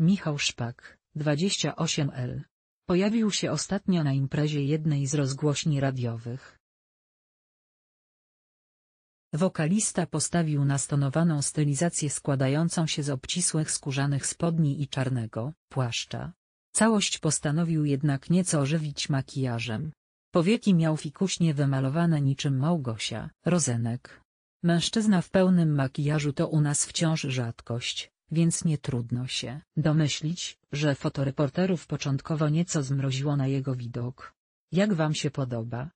Michał Szpak, 28L. Pojawił się ostatnio na imprezie jednej z rozgłośni radiowych. Wokalista postawił na stonowaną stylizację składającą się z obcisłych skórzanych spodni i czarnego płaszcza. Całość postanowił jednak nieco ożywić makijażem. Powieki miał fikuśnie wymalowane niczym Małgosia Rozenek. Mężczyzna w pełnym makijażu to u nas wciąż rzadkość więc nie trudno się domyślić, że fotoreporterów początkowo nieco zmroziło na jego widok. Jak wam się podoba,